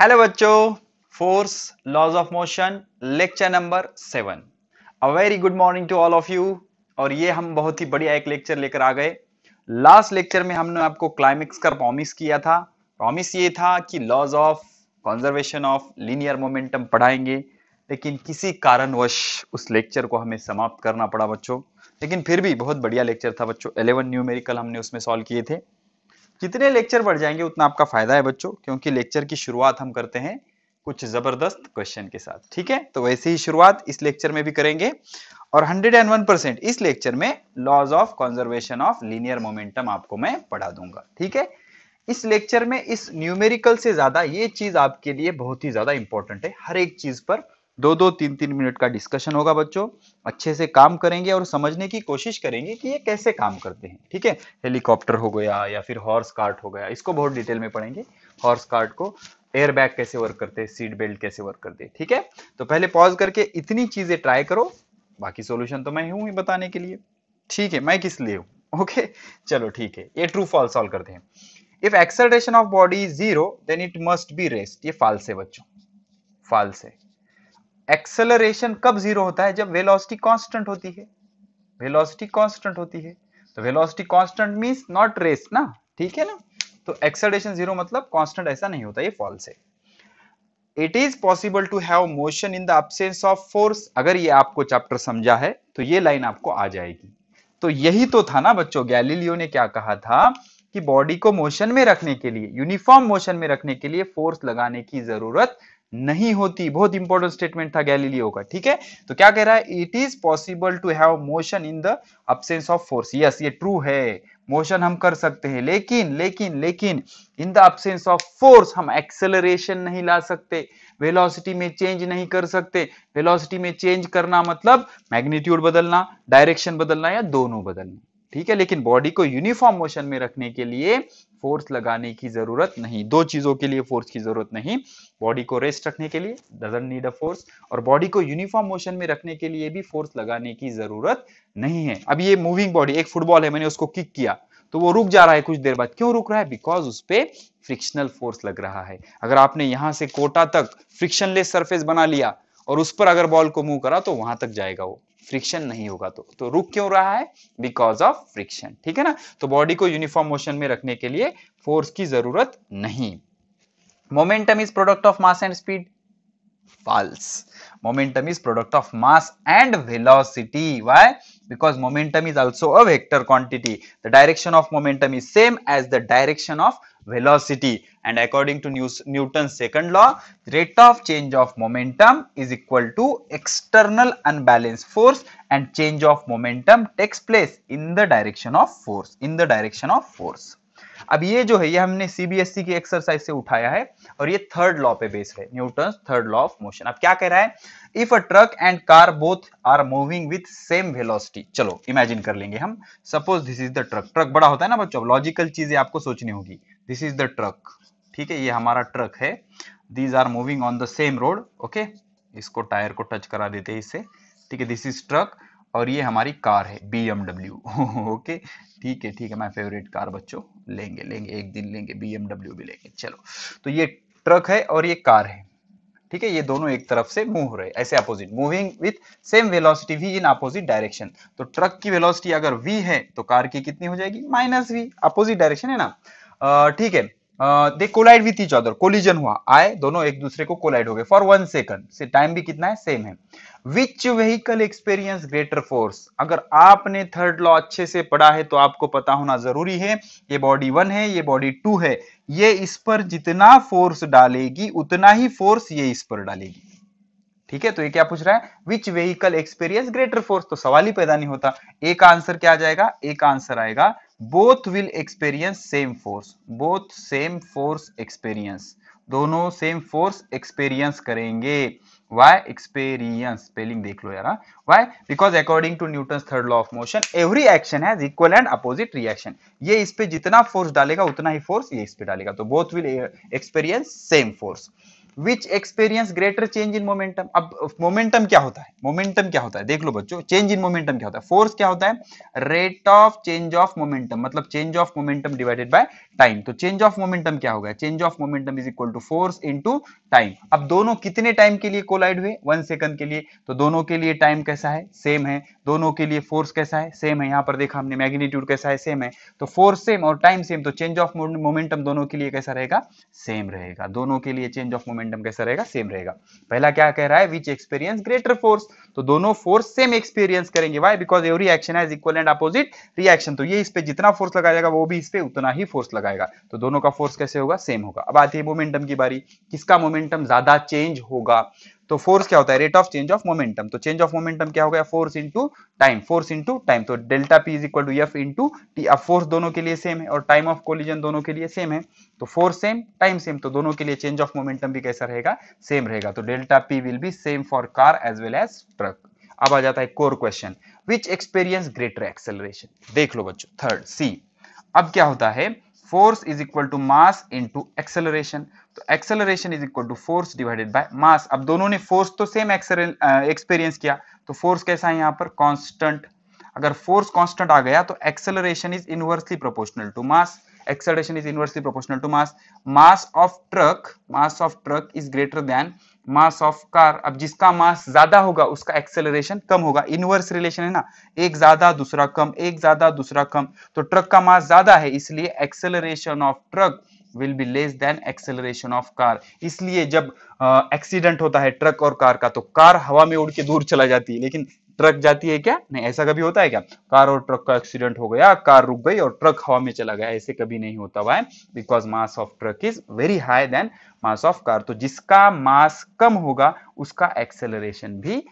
Hello बच्चों force laws of motion lecture number seven a very good morning to all of you और ये हम बहुत ही बढ़िया एक लेक्चर लेकर आ गए लास्ट लेक्चर में हमने आपको क्लाइमेक्स का प्रॉमिस किया था प्रॉमिस ये था कि laws of conservation of linear momentum पढ़ाएंगे लेकिन किसी कारणवश उस लेक्चर को हमें समाप्त करना पड़ा बच्चों लेकिन फिर भी बहुत बढ़िया लेक्चर था बच्चों 11 न्यूमेरिकल हमने उसमें सॉल्व किए थे जितने लेक्चर बढ़ जाएंगे उतना आपका फायदा है बच्चों क्योंकि लेक्चर की शुरुआत हम करते हैं कुछ जबरदस्त क्वेश्चन के साथ ठीक है तो वैसे ही शुरुआत इस लेक्चर में भी करेंगे और 101 परसेंट इस लेक्चर में laws of conservation of linear momentum आपको मैं पढ़ा दूंगा ठीक है इस लेक्चर में इस न्यूमेरिकल से ज्यादा ये चीज आपके लिए बहुत ही ज्यादा इंपॉर्टेंट है हर एक चीज पर दो दो तीन तीन मिनट का डिस्कशन होगा बच्चों अच्छे से काम करेंगे और समझने की कोशिश करेंगे कि ये कैसे काम करते हैं ठीक है हेलीकॉप्टर हो गया या फिर हॉर्स कार्ट हो गया इसको बहुत डिटेल में पढ़ेंगे हॉर्स कार्ट को एयरबैग कैसे वर्क करते हैं सीट बेल्ट कैसे वर्क करते हैं ठीक है तो पहले पॉज करके इतनी चीजें ट्राई करो बाकी सोल्यूशन तो मैं हूं ही बताने के लिए ठीक है मैं किस लिए हूं ओके चलो ठीक है ये ट्रू फॉल्स सॉल्व करते हैं if acceleration of body zero then it must be rest ये फाल्स है बच्चों फाल्स है एक्सेलरेशन कब जीरो होता है जब वेलोसिटी कांस्टेंट होती है वेलोसिटी कांस्टेंट होती है तो velocity constant means not rest ना ठीक है ना तो एक्सेलरेशन जीरो मतलब कांस्टेंट ऐसा नहीं होता ये फॉल्स है it is possible to have motion in the absence of force अगर ये आपको चैप्टर समझा है तो ये लाइन आपको आ जाएगी तो यही तो था ना बच्चों गैलीलियो ने क्या कहा था कि बॉडी को मोशन में रखने के लिए यूनिफॉर्म मोशन में रखने के लिए फोर्स लगाने की जरूरत नहीं होती बहुत इंपॉर्टेंट स्टेटमेंट था गैलीलियो का ठीक है तो क्या कह रहा है it is possible to have motion in the absence of force yes ये ट्रू है मोशन हम कर सकते हैं लेकिन लेकिन लेकिन in the absence of force हम एक्सेलरेशन नहीं ला सकते वेलोसिटी में चेंज नहीं कर सकते वेलोसिटी में चेंज करना मतलब मैग्नीट्यूड बदलना डायरेक्शन बदलना या दोनों बदलना ठीक है लेकिन बॉडी को यूनिफॉर्म मोशन में रखने के लिए फोर्स लगाने की जरूरत नहीं दो चीजों के लिए फोर्स की जरूरत नहीं बॉडी को रेस्ट रखने के लिए डजेंट नीड अ फोर्स और बॉडी को यूनिफॉर्म मोशन में रखने के लिए भी फोर्स लगाने की जरूरत नहीं है अब ये मूविंग बॉडी एक फुटबॉल है मैंने उसको किक किया तो वो रुक जा रहा है कुछ देर बाद क्यों रुक रहा है बिकॉज उस पर फ्रिक्शनल फोर्स लग रहा है अगर आपने यहां से कोटा तक फ्रिक्शनलेस सरफेस बना लिया और उस पर अगर बॉल को मूव करा तो वहां तक जाएगा वो फ्रिक्शन नहीं होगा तो तो रुक क्यों रहा है बिकॉज ऑफ फ्रिक्शन ठीक है ना तो बॉडी को यूनिफॉर्म मोशन में रखने के लिए फोर्स की जरूरत नहीं momentum is product of mass and speed false momentum is product of mass and velocity why because momentum is also a vector quantity. The direction of momentum is same as the direction of velocity and according to New Newton's second law, rate of change of momentum is equal to external unbalanced force and change of momentum takes place in the direction of force, in the direction of force. अब ये जो है ये हमने CBSE की exercise से उठाया है और ये थर्ड लॉ पे बेस्ड है Newton third law of motion अब क्या कह रहा है if a truck and car both are moving with same velocity चलो इमेजिन कर लेंगे हम suppose this is the truck truck बड़ा होता है ना बच्चों लॉजिकल चीजें आपको सोचनी होगी दिस इज द ट्रक ठीक है ये हमारा ट्रक है these are moving on the same road okay इसको टायर को टच करा देते हैं इससे ठीक है दिस इज ट्रक और ये हमारी कार है बी ओके ठीक है ठीक है माई फेवरेट कार बच्चों लेंगे लेंगे एक दिन लेंगे बी भी लेंगे चलो तो ये ट्रक है और ये कार है ठीक है ये दोनों एक तरफ से मूव रहे ऐसे opposite moving with same velocity V in opposite direction तो ट्रक की वेलोसिटी अगर वी है तो कार की कितनी हो जाएगी माइनस वी अपोजिट डायरेक्शन है ना ठीक है they collide with each other collision हुआ आए दोनों एक दूसरे को कोलाइड हो गए फॉर वन सेकंड से टाइम भी कितना है सेम है which vehicle experience greater force अगर आपने थर्ड लॉ अच्छे से पढ़ा है तो आपको पता होना जरूरी है ये बॉडी वन है ये बॉडी टू है ये इस पर जितना फोर्स डालेगी उतना ही फोर्स ये इस पर डालेगी ठीक है तो ये क्या पूछ रहा है which vehicle experience greater force तो सवाल ही पैदा नहीं होता एक आंसर क्या आ जाएगा एक आंसर आएगा both will experience same force both same force experience दोनों सेम फोर्स एक्सपीरियंस करेंगे वाई एक्सपीरियंस स्पेलिंग देख लो यार why because according to Newton third law of motion every action has equal and opposite reaction ये इस पे जितना force डालेगा उतना ही फोर्स ये इस पे डालेगा तो both will experience same force which experience greater change in momentum अब मोमेंटम क्या होता है मोमेंटम क्या होता है देख लो बच्चों चेंज इन मोमेंटम क्या होता है फोर्स क्या होता है rate of change of momentum मतलब change of momentum divided by time तो चेंज ऑफ मोमेंटम क्या होगा change of momentum is equal to force to time अब दोनों कितने टाइम के लिए कोलाइड हुए वन सेकंड के लिए तो दोनों के लिए टाइम कैसा है सेम है दोनों के लिए फोर्स कैसा है सेम है यहाँ पर देखा हमने मैग्नीट्यूड कैसा है सेम है तो फोर्स सेम और टाइम सेम तो चेंज ऑफ मोमेंटम दोनों के लिए कैसा रहेगा सेम रहेगा दोनों के लिए चेंज ऑफ मोमेंटम मोमेंटम कैसा रहेगा सेम रहेगा पहला क्या कह रहा है विच एक्सपीरियंस ग्रेटर फोर्स तो दोनों फोर्स सेम एक्सपीरियंस करेंगे why because every action has equal and opposite reaction तो ये इस पे जितना फोर्स लगाएगा वो भी इस पे उतना ही फोर्स लगाएगा तो दोनों का फोर्स कैसे होगा सेम होगा अब आती है मोमेंटम की बारी किसका मोमेंटम ज्यादा चेंज होगा तो फोर्स क्या होता है rate of change of momentum तो चेंज ऑफ मोमेंटम क्या हो गया force into time force into time तो delta P is equal to F into T अब फोर्स दोनों के लिए सेम है और टाइम ऑफ कोलिजन दोनों के लिए सेम है तो फोर्स सेम टाइम सेम तो दोनों के लिए चेंज ऑफ मोमेंटम भी कैसा रहेगा सेम रहेगा तो delta P will be same for car as well as truck अब आ जाता है core question which experience greater acceleration देख लो बच्चों थर्ड सी अब क्या होता है force is equal to mass into acceleration तो acceleration is equal to force divided by mass अब दोनों ने फोर्स तो सेम एक्सपीरियंस किया तो फोर्स कैसा है यहां पर कांस्टेंट अगर फोर्स कांस्टेंट आ गया तो acceleration is inversely proportional to mass acceleration is inversely proportional to mass mass of truck mass of truck is greater than mass of car अब जिसका मास ज्यादा होगा उसका एक्सेलरेशन कम होगा इनवर्स रिलेशन है ना एक ज्यादा दूसरा कम एक ज्यादा दूसरा कम तो ट्रक का मास ज्यादा है इसलिए acceleration of truck will be less than acceleration of car इसलिए जब एक्सीडेंट होता है ट्रक और कार का तो कार हवा में उड़ के दूर चला जाती है लेकिन ट्रक जाती है क्या नहीं ऐसा कभी होता है क्या कार और ट्रक का एक्सीडेंट हो गया कार रुक गई और ट्रक हवा में चला गया ऐसे कभी नहीं होता हुआ है because mass of truck is very high than mass of car तो जिसका मास कम होगा उसका एक्सेलरेशन भी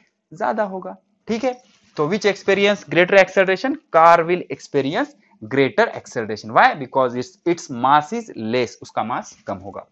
ज्यादा होगा ठीक है तो which experience greater acceleration car will experience greater acceleration why because it's it's mass is less उसका मास कम होगा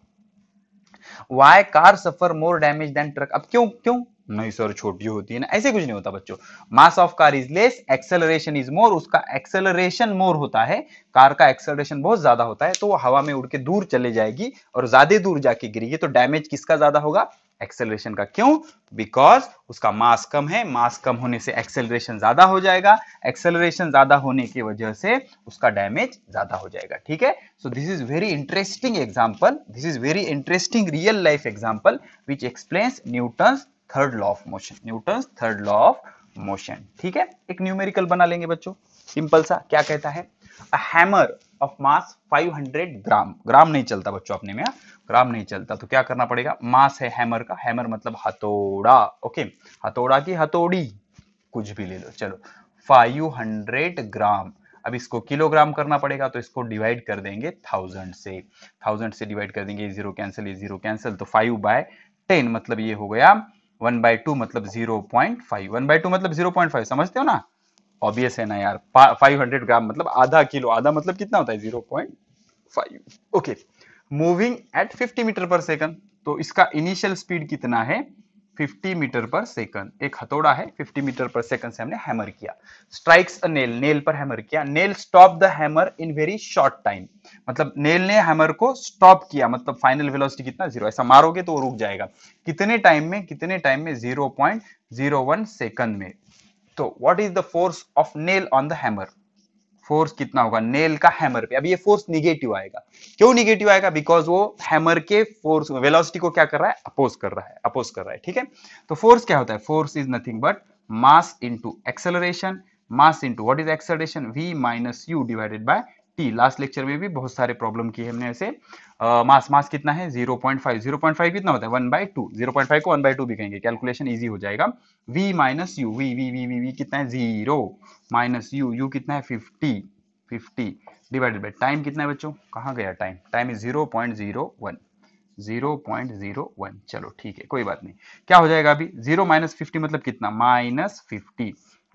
why car suffer more damage than truck अब क्यों क्यों नहीं सर छोटी होती है ना ऐसे कुछ नहीं होता बच्चों mass of car is less acceleration is more उसका एक्सेलरेशन मोर होता है कार का एक्सेलरेशन बहुत ज्यादा होता है तो वो हवा में उड़ के दूर चले जाएगी और ज्यादा दूर जाके गिरेगी तो डैमेज किसका ज्यादा होगा एक्सेलरेशन का क्यों बिकॉज उसका मास कम है मास कम होने से एक्सेलरेशन ज्यादा हो जाएगा एक्सेलरेशन ज्यादा होने की वजह से उसका डैमेज ज्यादा हो जाएगा ठीक है so this is very interesting example this is very interesting real life example which explains Newton third law of motion Newton third law of motion ठीक है एक न्यूमेरिकल बना लेंगे बच्चों सिंपल सा क्या कहता है अ हैमर ऑफ मास 500 ग्राम ग्राम नहीं चलता बच्चों अपने में ग्राम हाँ? नहीं चलता तो क्या करना पड़ेगा मास है हैमर का हैमर मतलब हथौड़ा ओके हथौड़ा की हथौड़ी कुछ भी ले लो चलो 500 ग्राम अब इसको किलोग्राम करना पड़ेगा तो इसको डिवाइड कर देंगे थाउजेंड से थाउजेंड से डिवाइड कर देंगे जीरो कैंसिल जीरो कैंसिल तो फाइव बाय टेन मतलब ये हो गया वन बाय टू मतलब zero point five one by two मतलब जीरो पॉइंट फाइव समझते हो ना ऑब्वियस है ना यार फाइव हंड्रेड ग्राम मतलब आधा किलो आधा मतलब कितना होता है zero point five okay moving at fifty metre per second तो इसका इनिशियल स्पीड कितना है 50 मीटर पर सेकंड एक हथौड़ा है 50 मीटर पर सेकंड से हमने हैमर किया स्ट्राइक्स अ नेल नेल पर हैमर किया nail stop the hammer in very short time मतलब नेल ने हैमर को स्टॉप किया मतलब फाइनल वेलोसिटी कितना जीरो ऐसा मारोगे तो वो रुक जाएगा कितने टाइम में कितने टाइम में 0.01 सेकंड में तो what is the force of nail on the hammer force कितना होगा नेल का हैमर पे अब ये फोर्स निगेटिव आएगा क्यों निगेटिव आएगा बिकॉज वो हैमर के फोर्स वेलोसिटी को क्या कर रहा है अपोज कर रहा है अपोज कर रहा है ठीक है तो फोर्स क्या होता है force is nothing but mass into acceleration mass into what is acceleration V minus you divided by T last lecture में भी बहुत सारे प्रॉब्लम किए हमने ऐसे मास मास कितना है 0.5 0.5 कितना होता है 1 बाई टू जीरो को 1 बाई टू भी कहेंगे कैलकुलेशन इजी हो जाएगा v minus U V V V V V कितना है जीरो माइनस यू यू कितना है 50 50 डिवाइडेड बाई टाइम कितना है बच्चों कहाँ गया time time is zero point 0.01 चलो ठीक है कोई बात नहीं क्या हो जाएगा अभी जीरो माइनस मतलब कितना minus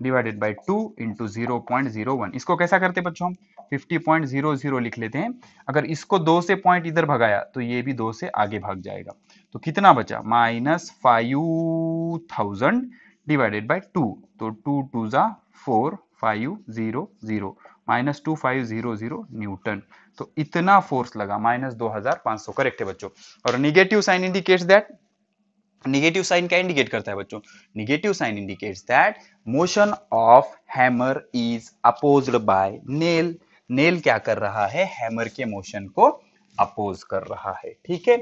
divided by two into zero point zero one इसको कैसा करते बच्चों हम फिफ्टी पॉइंट जीरो जीरो लिख लेते हैं अगर इसको दो से पॉइंट इधर भगाया तो ये भी दो से आगे भाग जाएगा तो कितना बचा minus five thousand divided by two तो टू टू ज़ा four five zero zero minus two five zero zero newton तो इतना फोर्स लगा माइनस दो हज़ार पांच सौ करेक्ट है बच्चों और negative sign indicates that negative sign क्या इंडिकेट करता है बच्चों negative sign indicates that motion of hammer is opposed by nail nail क्या कर रहा है हैमर के मोशन को अपोज कर रहा है ठीक है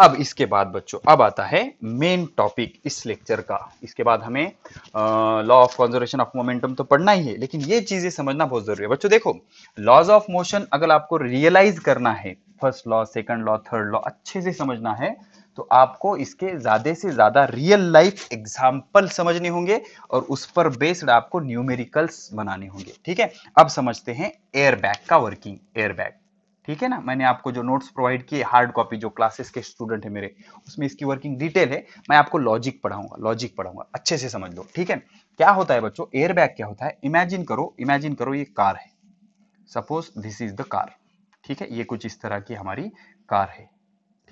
अब इसके बाद बच्चों अब आता है मेन टॉपिक इस लेक्चर का इसके बाद हमें law of conservation of momentum तो पढ़ना ही है लेकिन ये चीजें समझना बहुत जरूरी है बच्चों देखो लॉज ऑफ मोशन अगर आपको रियलाइज करना है first law second law third law अच्छे से समझना है तो आपको इसके ज़्यादा से ज़्यादा रियल लाइफ एग्जाम्पल समझने होंगे और उस पर बेस्ड आपको न्यूमेरिकल्स बनाने होंगे ठीक है अब समझते हैं एयरबैग का वर्किंग एयरबैग ठीक है ना मैंने आपको जो नोट्स प्रोवाइड किए हार्ड कॉपी जो क्लासेस के स्टूडेंट है मेरे उसमें इसकी वर्किंग डिटेल है मैं आपको लॉजिक पढ़ाऊंगा लॉजिक पढ़ाऊंगा अच्छे से समझ लो ठीक है क्या होता है बच्चों एयरबैग क्या होता है इमेजिन करो इमेजिन करो ये कार है suppose this is the car ठीक है ये कुछ इस तरह की हमारी कार है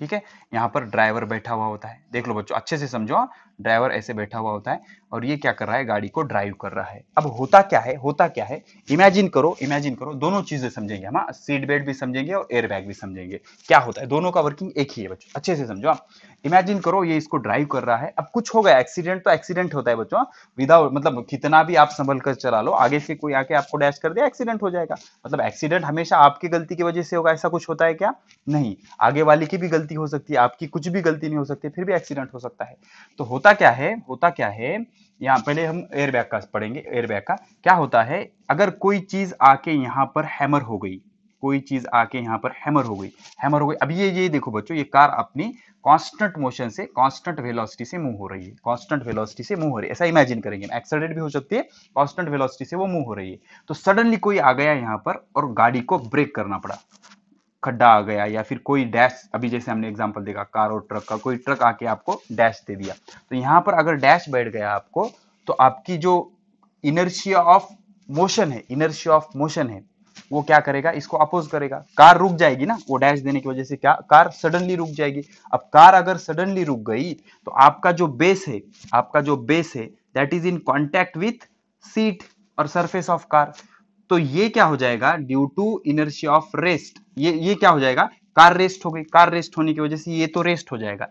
ठीक है यहाँ पर ड्राइवर बैठा हुआ होता है देख लो बच्चों अच्छे से समझो ड्राइवर ऐसे बैठा हुआ होता है और ये क्या कर रहा है गाड़ी को ड्राइव कर रहा है अब होता क्या है होता क्या है इमेजिन करो इमेजिन करो दोनों चीजें समझेंगे हम सीट हाँ। बेल्ट भी समझेंगे और एयर बैग भी समझेंगे क्या होता है दोनों का वर्किंग एक ही है बच्चों अच्छे से समझो आप हाँ। इमेजिन करो ये इसको ड्राइव कर रहा है अब कुछ हो गया एक्सीडेंट तो एक्सीडेंट होता है बच्चों विदाउट हाँ। मतलब कितना भी आप संभल कर चला लो आगे से कोई आके आपको डैश कर दे एक्सीडेंट हो जाएगा मतलब एक्सीडेंट हमेशा आपकी गलती की वजह से होगा ऐसा कुछ होता है क्या नहीं आगे वाले की भी गलती हो सकती है आपकी कुछ भी गलती नहीं हो सकती फिर भी एक्सीडेंट हो सकता है तो होता होता क्या है होता क्या है यहाँ पहले हम एयरबैग का पढ़ेंगे एयरबैग का क्या होता है अगर कोई चीज आके यहाँ पर हैमर हो गई कोई चीज आके यहाँ पर हैमर हो गई हैमर हो गई अभी ये ये देखो बच्चों ये कार अपनी कांस्टेंट मोशन से कांस्टेंट वेलोसिटी से मूव हो रही है कांस्टेंट वेलोसिटी से मूव हो रही है ऐसा इमेजिन करेंगे एक्सीडेंट भी हो सकती है कांस्टेंट वेलोसिटी से वो मूव हो रही है तो सडनली कोई आ गया यहाँ पर और गाड़ी को ब्रेक करना पड़ा खड्डा आ गया या फिर कोई डैश अभी जैसे हमने एग्जाम्पल देखा कार और ट्रक का कोई ट्रक आके आपको डैश दे दिया तो यहाँ पर अगर डैश बैठ गया आपको तो आपकी जो इनर्शिया ऑफ मोशन है इनर्शिया ऑफ मोशन है वो क्या करेगा इसको अपोज करेगा कार रुक जाएगी ना वो डैश देने की वजह से क्या कार सडनली रुक जाएगी अब कार अगर सडनली रुक गई तो आपका जो बेस है आपका जो बेस है that is in contact with seat और सरफेस ऑफ कार तो ये क्या हो जाएगा due to inertia of rest ये ये क्या हो जाएगा कार रेस्ट हो गई कार रेस्ट होने की वजह से ये तो रेस्ट हो जाएगा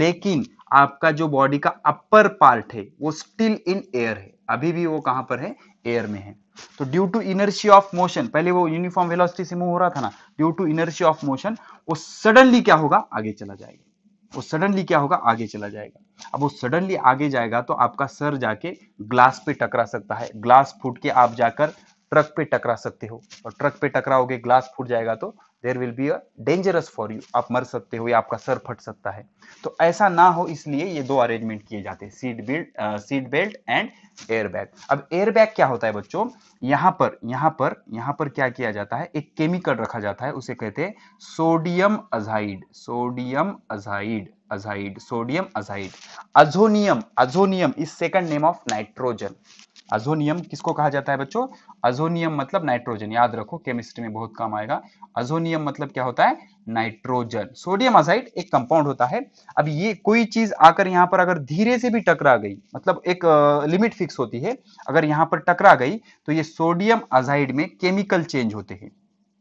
लेकिन आपका जो बॉडी का अपर पार्ट है वो स्टिल इन एयर है अभी भी वो कहां पर है एयर में है तो due to inertia of motion पहले वो यूनिफॉर्म वेलोसिटी से मूव हो रहा था ना due to inertia of motion वो सडनली क्या होगा आगे चला जाएगा वो सडनली क्या होगा आगे चला जाएगा अब वो सडनली आगे जाएगा तो आपका सर जाके ग्लास पे टकरा सकता है ग्लास फूट के आप जाकर ट्रक पे टकरा सकते हो और ट्रक पे टकराओगे ग्लास फूट जाएगा तो there will be a dangerous for you आप मर सकते हो या आपका सर फट सकता है तो ऐसा ना हो इसलिए ये दो अरेंजमेंट किए जाते हैं seat belt seat belt and air bag अब एयर बैग क्या होता है बच्चों यहाँ पर यहाँ पर यहाँ पर क्या किया जाता है एक केमिकल रखा जाता है उसे कहते हैं sodium azide sodium azide azide sodium azide azonium azonium is second name of nitrogen azonium किसको कहा जाता है बच्चों अजोनियम मतलब नाइट्रोजन याद रखो केमिस्ट्री में बहुत काम आएगा अजोनियम मतलब क्या होता है नाइट्रोजन सोडियम अजाइड एक कंपाउंड होता है अब ये कोई चीज आकर यहाँ पर अगर धीरे से भी टकरा गई मतलब एक लिमिट फिक्स होती है अगर यहाँ पर टकरा गई तो ये सोडियम अजाइड में केमिकल चेंज होते हैं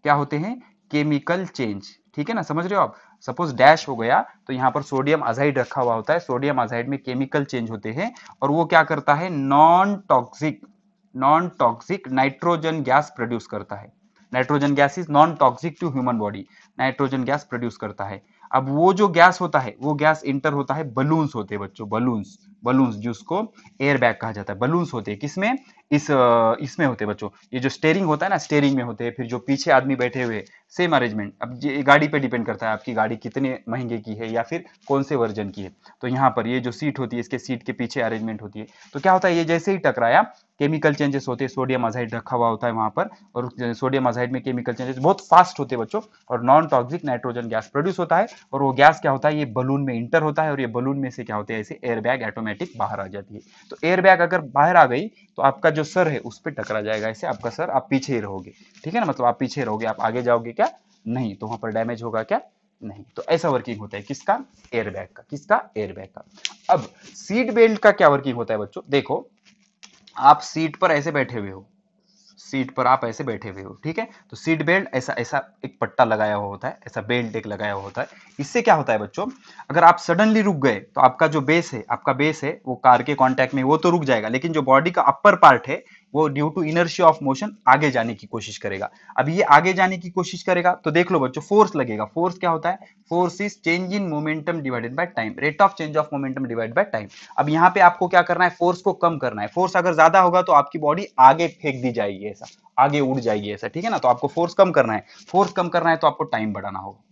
क्या होते हैं केमिकल चेंज ठीक है ना समझ रहे हो आप सपोज डैश हो गया तो यहाँ पर सोडियम अजाइड रखा हुआ होता है सोडियम अजाइड में केमिकल चेंज होते हैं और वो क्या करता है non toxic non toxic nitrogen gas produce करता है nitrogen gas is non toxic to human body nitrogen gas produce करता है अब वो जो गैस होता है वो गैस इंटर होता है बलून्स होते हैं बच्चों बलून्स बलून्स जिसको एयर बैग कहा जाता है बलून्स होते हैं किसमें इस इसमें होते हैं बच्चों ये जो स्टेयरिंग होता है ना स्टेयरिंग में होते हैं फिर जो पीछे आदमी बैठे हुए सेम अरेंजमेंट अब ये गाड़ी पे डिपेंड करता है आपकी गाड़ी कितने महंगे की है या फिर कौन से वर्जन की है तो यहाँ पर ये जो सीट होती है इसके सीट के पीछे अरेंजमेंट होती है तो क्या होता है ये जैसे ही टकराया केमिकल चेंजेस होते हैं सोडियम अजाइड रखा हुआ होता है वहाँ पर और सोडियम अजाइड में केमिकल चेंजेस बहुत फास्ट होते हैं बच्चों और non toxic nitrogen gas produce होता है और वो गैस क्या होता है ये बलून में इंटर होता है और ये बलून में से क्या होता है ऐसे एयरबैग एटोमेटिक ऑटोमेटिक बाहर आ जाती है तो एयर बैग अगर बाहर आ गई तो आपका जो सर है उस पर टकरा जाएगा ऐसे आपका सर आप पीछे ही रहोगे ठीक है ना मतलब आप पीछे रहोगे आप आगे जाओगे क्या नहीं तो वहां पर डैमेज होगा क्या नहीं तो ऐसा वर्किंग होता है किसका एयर बैग का किसका एयर बैग का अब सीट बेल्ट का क्या वर्किंग होता है बच्चों देखो आप सीट पर ऐसे बैठे हुए हो सीट पर आप ऐसे बैठे हुए हो ठीक है तो सीट बेल्ट ऐसा ऐसा एक पट्टा लगाया हुआ होता है ऐसा बेल्ट एक लगाया हुआ होता है इससे क्या होता है बच्चों अगर आप सडनली रुक गए तो आपका जो बेस है आपका बेस है वो कार के कॉन्टैक्ट में वो तो रुक जाएगा लेकिन जो बॉडी का अपर पार्ट है वो due to inertia of motion आगे जाने की कोशिश करेगा अब ये आगे जाने की कोशिश करेगा तो देख लो बच्चों फोर्स लगेगा फोर्स क्या होता है force is change in momentum divided by time rate of change of momentum divide by time अब यहाँ पे आपको क्या करना है फोर्स को कम करना है फोर्स अगर ज्यादा होगा तो आपकी बॉडी आगे फेंक दी जाएगी ऐसा आगे उड़ जाएगी ऐसा ठीक है ना तो आपको फोर्स कम करना है फोर्स कम करना है तो आपको टाइम बढ़ाना होगा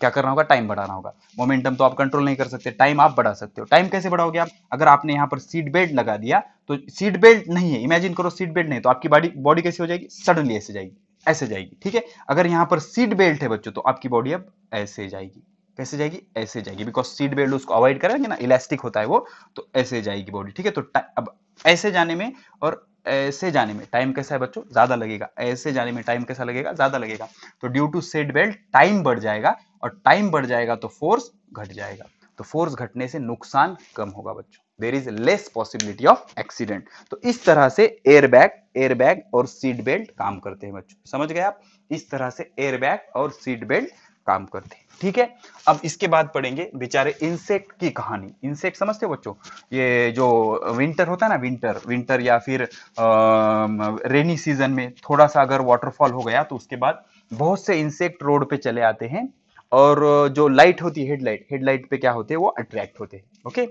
क्या करना होगा टाइम बढ़ाना होगा मोमेंटम तो आप कंट्रोल नहीं कर सकते टाइम आप बढ़ा सकते हो टाइम कैसे बढ़ाओगे आप अगर आपने यहाँ पर सीट बेल्ट लगा दिया तो सीट बेल्ट नहीं है इमेजिन करो सीट बेल्ट नहीं तो आपकी बॉडी बॉडी कैसी हो जाएगी सडनली ऐसे जाएगी ऐसे जाएगी ठीक है अगर यहाँ पर सीट बेल्ट है बच्चों तो आपकी बॉडी अब ऐसे जाएगी कैसे जाएगी ऐसे जाएगी बिकॉज सीट बेल्ट उसको अवॉइड करेंगे ना इलास्टिक होता है वो तो ऐसे जाएगी बॉडी ठीक है तो अब ऐसे जाने में और ऐसे जाने में टाइम कैसा है बच्चों ज्यादा लगेगा ऐसे जाने में टाइम कैसा लगेगा ज्यादा लगेगा तो due to seat belt time बढ़ जाएगा और टाइम बढ़ जाएगा तो फोर्स घट जाएगा तो फोर्स घटने से नुकसान कम होगा बच्चों there is less possibility of accident तो इस तरह से एयरबैग एयरबैग और सीट बेल्ट काम करते हैं बच्चों समझ गए आप इस तरह से एयरबैग और सीट बेल्ट काम करते हैं ठीक है अब इसके बाद पढ़ेंगे बेचारे इंसेक्ट की कहानी इंसेक्ट समझते हो बच्चों ये जो विंटर होता है ना विंटर विंटर या फिर आ, रेनी सीजन में थोड़ा सा अगर वाटरफॉल हो गया तो उसके बाद बहुत से इंसेक्ट रोड पे चले आते हैं और जो लाइट होती है हेडलाइट हेडलाइट पे क्या होते हैं वो अट्रैक्ट होते हैं ओके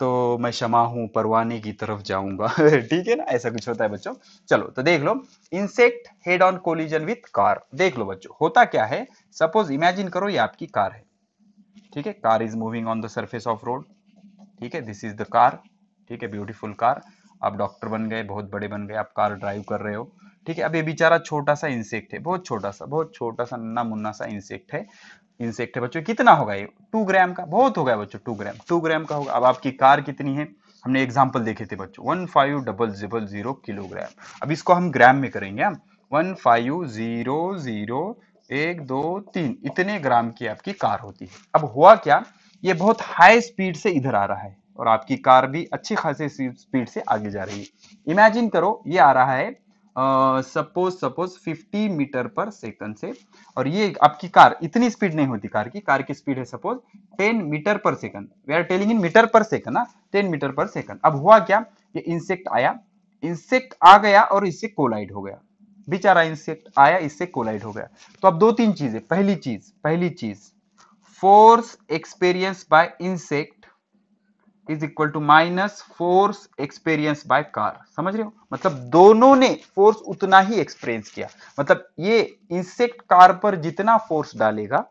तो मैं क्षमा हूं परवाने की तरफ जाऊंगा ठीक है ना ऐसा कुछ होता है बच्चों चलो तो देख लो insect head on collision with car देख लो बच्चों होता क्या है सपोज इमेजिन करो ये आपकी कार है ठीक है car is moving on the surface of road ठीक है दिस इज द कार ठीक है ब्यूटीफुल कार आप डॉक्टर बन गए बहुत बड़े बन गए आप कार ड्राइव कर रहे हो ठीक है अब ये बेचारा छोटा सा इंसेक्ट है बहुत छोटा सा बहुत छोटा सा नन्ना मुन्ना सा इंसेक्ट है इंसेक्ट है बच्चों कितना होगा ये टू ग्राम का बहुत होगा बच्चों टू ग्राम टू ग्राम का होगा अब आपकी कार कितनी है हमने एग्जाम्पल देखे थे बच्चों वन फाइव डबल जीबल जीरो किलोग्राम अब इसको हम ग्राम में करेंगे हम वन फाइव जीरो जीरो एक दो तीन इतने ग्राम की आपकी कार होती है अब हुआ क्या ये बहुत हाई स्पीड से इधर आ रहा है और आपकी कार भी अच्छी खासी स्पीड से आगे जा रही है इमेजिन करो ये आ रहा है suppose suppose 50 metre per second से और ये आपकी कार इतनी स्पीड नहीं होती कार की कार की स्पीड है suppose 10 metre per second we are telling in metre per second ना 10 मीटर पर सेकंड अब हुआ क्या ये इंसेक्ट आया इंसेक्ट आ गया और इससे कोलाइड हो गया बेचारा इंसेक्ट आया इससे कोलाइड हो गया तो अब दो तीन चीजें पहली चीज पहली चीज force experience by insect is equal to minus force experience by car समझ रहे हो मतलब दोनों ने फोर्स उतना ही एक्सपीरियंस किया मतलब ये इंसेक्ट कार पर जितना फोर्स डालेगा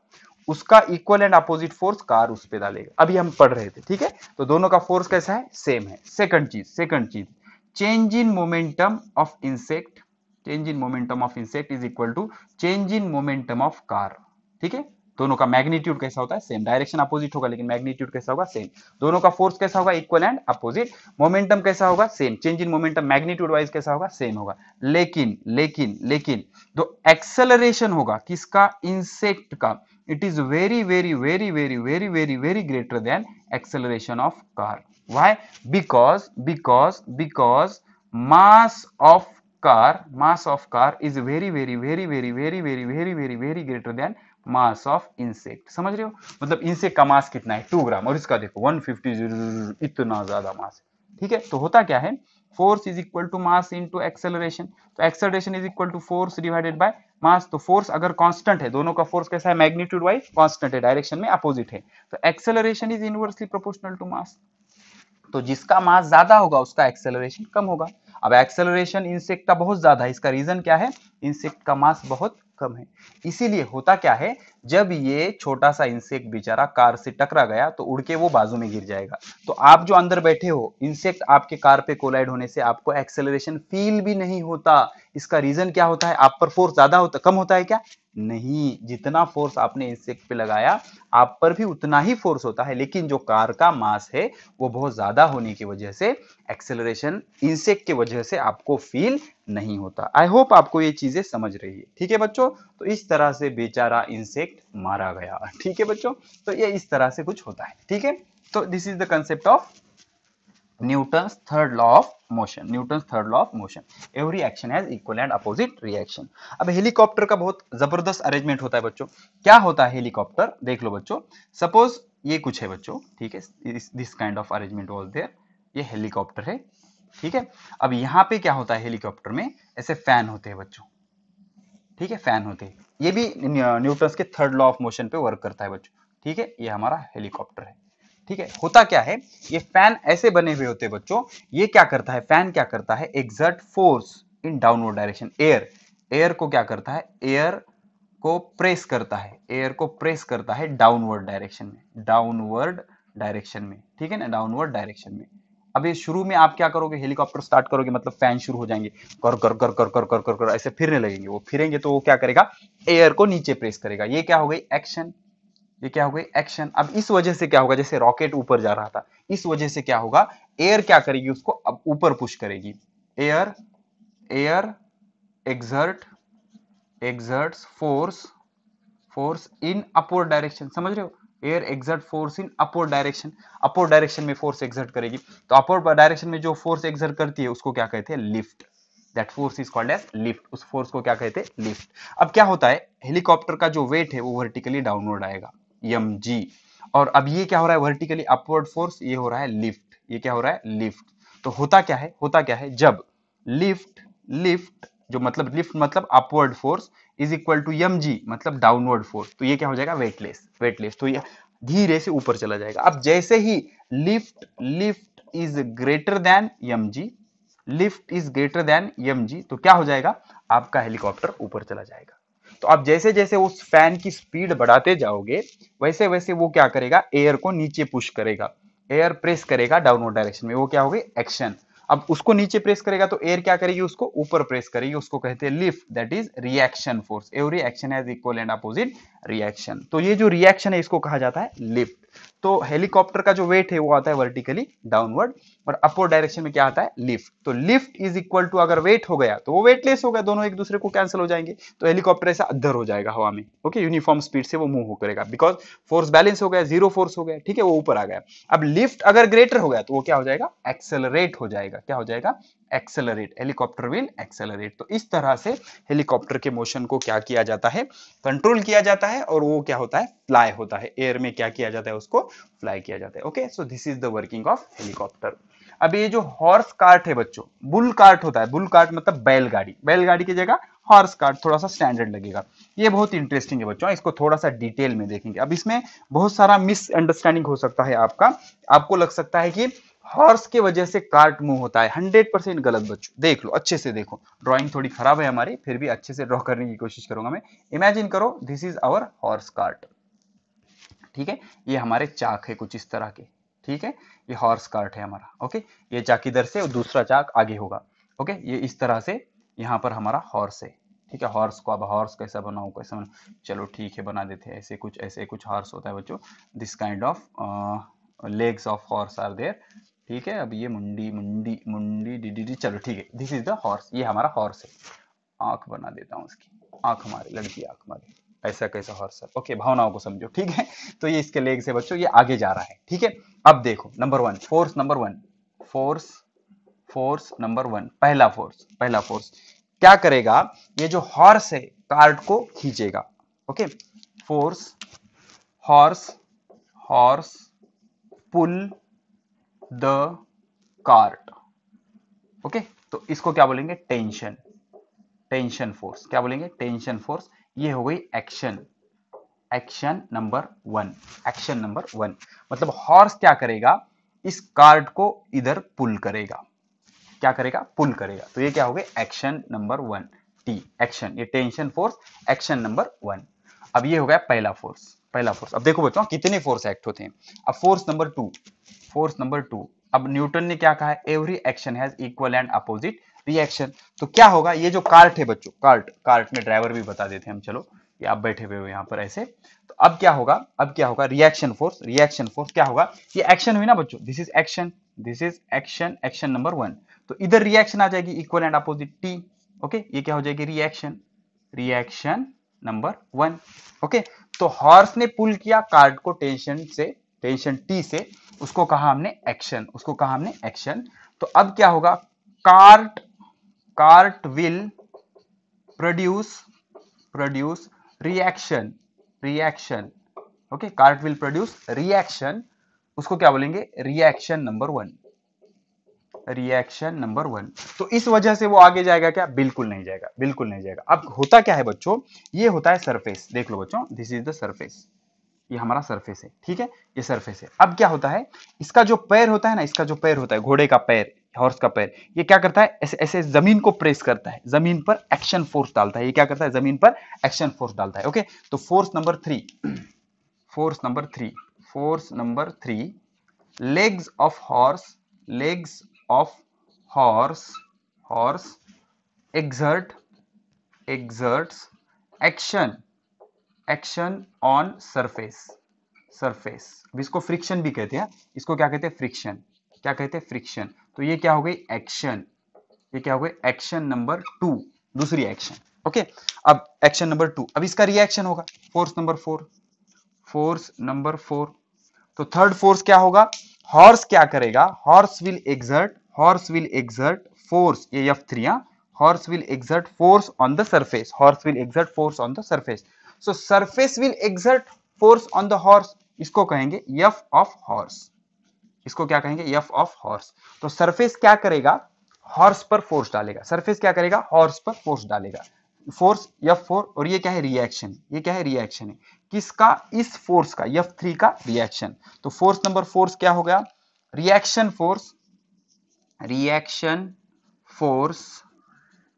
उसका equal and opposite force car उस पर डालेगा अभी हम पढ़ रहे थे ठीक है तो दोनों का फोर्स कैसा है सेम है सेकंड चीज सेकंड चीज change in momentum of insect change in momentum of insect is equal to change in momentum of car ठीक है दोनों का मैग्नीट्यूड कैसा होता है सेम डायरेक्शन अपोजिट होगा लेकिन मैग्नीट्यूड कैसा होगा सेम दोनों का फोर्स कैसा होगा इक्वल एंड अपोजिट मोमेंटम कैसा होगा same change in momentum magnitude wise कैसा होगा सेम होगा लेकिन लेकिन लेकिन जो एक्सेलरेशन होगा किसका इंसेक्ट का it is very very very very very very very greater than acceleration of car why because because because mass of car mass of car is very very very very very very very very very greater than mass of insect समझ रहे हो मतलब insect का मास कितना है to ग्राम और इसका देखो वन फिफ्टी इतना ज्यादा मास ठीक है तो होता क्या है force is equal to mass into acceleration तो acceleration is equal to force divided by mass तो फोर्स अगर कांस्टेंट है दोनों का फोर्स कैसा है मैग्नीट्यूड वाइज कांस्टेंट है डायरेक्शन में अपोजिट है तो acceleration is inversely proportional to mass तो जिसका मास ज्यादा होगा उसका एक्सेलरेशन कम होगा अब एक्सेलरेशन इंसेक्ट का बहुत ज्यादा है इसका रीजन क्या है इंसेक्ट का मास बहुत कम है इसीलिए होता क्या है जब ये छोटा सा इंसेक्ट बेचारा कार से टकरा गया तो उड़ के वो बाजू में गिर जाएगा तो आप जो अंदर बैठे हो इंसेक्ट आपके कार पे कोलाइड होने से आपको एक्सेलरेशन फील भी नहीं होता इसका रीजन क्या होता है आप पर फोर्स ज्यादा होता कम होता है क्या नहीं जितना फोर्स आपने इंसेक्ट पे लगाया आप पर भी उतना ही फोर्स होता है लेकिन जो कार का मास है वो बहुत ज्यादा होने की वजह से एक्सेलरेशन इंसेक्ट के वजह से आपको फील नहीं होता आई होप आपको ये चीजें समझ रही है ठीक है बच्चों तो इस तरह से बेचारा इंसेक्ट मारा गया ठीक है बच्चों तो ये इस तरह से कुछ होता है ठीक है तो this is the concept of Newton third law of motion Newton third law of motion every action has equal and opposite reaction अब हेलीकॉप्टर का बहुत जबरदस्त अरेंजमेंट होता है बच्चों क्या होता है हेलीकॉप्टर देख लो बच्चों सपोज ये कुछ है बच्चों ठीक है this kind of arrangement was there ये हेलीकॉप्टर है ठीक है अब यहाँ पे क्या होता है हेलीकॉप्टर में ऐसे फैन होते हैं बच्चों ठीक है फैन होते हैं ये भी न्यूटन के थर्ड लॉ ऑफ मोशन पे वर्क करता है बच्चों ठीक है ये हमारा हेलीकॉप्टर है ठीक है होता क्या है ये फैन ऐसे बने हुए होते हैं बच्चों ये क्या करता है फैन क्या करता है exert force in downward direction air air को क्या करता है एयर को प्रेस करता है एयर को प्रेस करता है डाउनवर्ड डायरेक्शन में डाउनवर्ड डायरेक्शन में ठीक है ना डाउनवर्ड डायरेक्शन में अभी शुरू में आप क्या करोगे हेलीकॉप्टर स्टार्ट करोगे मतलब फैन शुरू हो जाएंगे कर कर कर कर कर कर कर कर ऐसे फिरने लगेंगे वो फिरेंगे तो वो क्या करेगा एयर को नीचे प्रेस करेगा ये क्या हो गई एक्शन ये क्या हो गई एक्शन अब इस वजह से क्या होगा जैसे रॉकेट ऊपर जा रहा था इस वजह से क्या होगा एयर क्या करेगी उसको अब ऊपर पुश करेगी air air exert exerts force force in upward direction समझ रहे हो air exert force in upward direction upward direction में फोर्स एग्जर्ट करेगी तो अपवर्ड डायरेक्शन में जो फोर्स एग्जर्ट करती है उसको क्या कहते हैं lift that force is called as lift उस फोर्स को क्या कहते हैं लिफ्ट अब क्या होता है हेलीकॉप्टर का जो वेट है वो वर्टिकली डाउनवर्ड आएगा एम जी और अब ये क्या हो रहा है वर्टिकली अपवर्ड फोर्स ये हो रहा है लिफ्ट ये क्या हो रहा है लिफ्ट तो होता क्या है होता क्या है जब लिफ्ट लिफ्ट जो मतलब लिफ्ट मतलब upward force is equal to M G मतलब डाउनवर्ड फोर्स तो ये क्या हो जाएगा वेटलेस वेटलेस तो ये धीरे से ऊपर चला जाएगा अब जैसे ही lift lift is greater than M G lift is greater than M G तो क्या हो जाएगा आपका हेलीकॉप्टर ऊपर चला जाएगा तो आप जैसे जैसे उस फैन की स्पीड बढ़ाते जाओगे वैसे वैसे वो क्या करेगा एयर को नीचे पुश करेगा एयर प्रेस करेगा डाउनवर्ड डायरेक्शन में वो क्या होगी एक्शन अब उसको नीचे प्रेस करेगा तो एयर क्या करेगी उसको ऊपर प्रेस करेगी उसको कहते हैं lift that is reaction force every action equal and opposite reaction तो ये जो रिएक्शन है इसको कहा जाता है लिफ्ट तो हेलीकॉप्टर का जो वेट है वो आता है वर्टिकली डाउनवर्ड और अपवर्ड डायरेक्शन में क्या आता है लिफ्ट तो लिफ्ट इज इक्वल टू अगर वेट हो गया तो वो वेटलेस हो गया दोनों एक दूसरे को कैंसिल हो जाएंगे तो हेलीकॉप्टर ऐसा अधर हो जाएगा हवा में ओके यूनिफॉर्म स्पीड से वो मूव हो करेगा बिकॉज फोर्स बैलेंस हो गया जीरो फोर्स हो गया ठीक है वो ऊपर आ गया अब लिफ्ट अगर ग्रेटर हो गया तो वो क्या हो जाएगा एक्सेलरेट हो जाएगा क्या हो जाएगा एक्सेलरेट हेलीकॉप्टर विल एक्सेलरेट तो इस तरह से हेलीकॉप्टर के मोशन को क्या किया जाता है कंट्रोल किया जाता है और वो क्या होता है फ्लाई होता है एयर में क्या किया जाता है उसको फ्लाई किया जाता है okay so this is the working of helicopter अब ये जो हॉर्स कार्ट है बच्चों बुल कार्ट होता है बुल कार्ट मतलब बैलगाड़ी बैलगाड़ी की जगह हॉर्स कार्ट थोड़ा सा स्टैंडर्ड लगेगा ये बहुत इंटरेस्टिंग है बच्चों इसको थोड़ा सा डिटेल में देखेंगे अब इसमें बहुत सारा मिसअंडरस्टैंडिंग हो सकता है आपका आपको लग सकता है कि हॉर्स के वजह से कार्ट मूव होता है हंड्रेड परसेंट गलत बच्चों देख लो अच्छे से देखो ड्राइंग थोड़ी खराब है हमारी फिर भी अच्छे से ड्रॉ करने की कोशिश करूंगा मैं इमेजिन करो this is our horse cart ठीक है ये हमारे चाक है कुछ इस तरह के ठीक है ये हॉर्स कार्ट है हमारा ओके ये चाक इधर से और दूसरा चाक आगे होगा ओके ये इस तरह से यहाँ पर हमारा हॉर्स है ठीक है हॉर्स को अब हॉर्स कैसा बनाओ कैसा बनाओ चलो ठीक है बना देते हैं ऐसे कुछ ऐसे कुछ हॉर्स होता है बच्चों this kind of legs of horse are there ठीक है अब ये मुंडी मुंडी मुंडी डी डी डी चलो ठीक है दिस इज द हॉर्स ये हमारा हॉर्स है आंख बना देता हूँ उसकी आंख हमारी लड़की आंख हमारी ऐसा कैसा हर सर ओके भावनाओं को समझो ठीक है तो ये इसके लेग से बच्चों ये आगे जा रहा है ठीक है अब देखो number one force number one force force number one पहला फोर्स पहला फोर्स क्या करेगा ये जो हॉर्स है कार्ड को खींचेगा okay force horse horse pull the cart okay तो इसको क्या बोलेंगे टेंशन टेंशन फोर्स क्या बोलेंगे टेंशन फोर्स ये हो गई action action number one action number one मतलब हॉर्स क्या करेगा इस कार्ड को इधर पुल करेगा क्या करेगा पुल करेगा तो ये क्या हो गया action number one T action ये tension force action number one अब ये हो गया पहला फोर्स पहला फोर्स अब देखो बच्चों कितने फोर्स एक्ट होते हैं अब force number two force number two अब न्यूटन ने क्या कहा है every action has equal and opposite reaction तो क्या होगा ये जो कार्ट है बच्चों कार्ट कार्ट में ड्राइवर भी बता देते हैं हम चलो ये आप बैठे हुए हो यहाँ पर ऐसे तो अब क्या होगा अब क्या होगा रिएक्शन फोर्स रिएक्शन फोर्स क्या होगा ये एक्शन हुई ना बच्चों this is action this is action action number one तो इधर रिएक्शन आ जाएगी equal and opposite T okay ये क्या हो जाएगी reaction reaction number one okay तो हॉर्स ने पुल किया कार्ड को टेंशन से टेंशन टी से उसको कहा हमने एक्शन उसको कहा हमने एक्शन तो अब क्या होगा cart cart will produce produce reaction reaction okay cart will produce reaction उसको क्या बोलेंगे reaction number one reaction number one तो इस वजह से वो आगे जाएगा क्या बिल्कुल नहीं जाएगा बिल्कुल नहीं जाएगा अब होता क्या है बच्चों ये होता है सरफेस देख लो बच्चों दिस इज द सरफेस ये हमारा सरफेस है ठीक है ये सरफेस है अब क्या होता है इसका जो पैर होता है ना इसका जो पैर होता है घोड़े का पैर हॉर्स का पैर ये क्या करता है ऐसे ऐसे जमीन को प्रेस करता है जमीन पर एक्शन फोर्स डालता है ये क्या करता है जमीन पर एक्शन फोर्स डालता है ओके तो force number three force number three force number three legs of horse legs of horse horse exert exerts action action on surface surface इसको फ्रिक्शन भी कहते हैं इसको क्या कहते हैं फ्रिक्शन क्या कहते हैं फ्रिक्शन तो ये क्या हो गई एक्शन ये क्या हो गई एक्शन नंबर टू दूसरी एक्शन ओके अब एक्शन नंबर टू अब इसका रिएक्शन होगा force number four force number four तो थर्ड फोर्स क्या होगा हॉर्स क्या करेगा horse will exert horse will exert force ये F three horse will exert force on the surface horse will exert force on the surface so surface will exert force on the horse इसको कहेंगे F of horse इसको क्या कहेंगे F of horse तो surface क्या करेगा horse पर force डालेगा सरफेस क्या करेगा हॉर्स पर फोर्स डालेगा फोर्स एफ फोर और ये क्या है रिएक्शन ये क्या है रिएक्शन है किसका इस फोर्स का एफ थ्री का रिएक्शन तो फोर्स नंबर फोर्स क्या हो गया reaction force reaction force